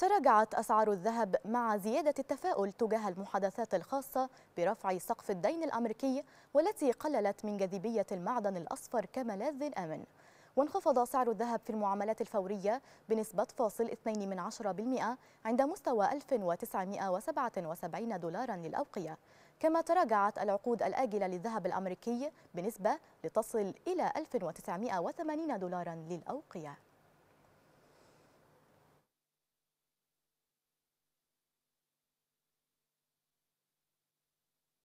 تراجعت أسعار الذهب مع زيادة التفاؤل تجاه المحادثات الخاصة برفع سقف الدين الأمريكي والتي قللت من جاذبية المعدن الأصفر كملاذ آمن وانخفض سعر الذهب في المعاملات الفورية بنسبة فاصل 2 من عند مستوى 1977 دولارا للأوقية كما تراجعت العقود الآجلة للذهب الأمريكي بنسبة لتصل إلى 1980 دولارا للأوقية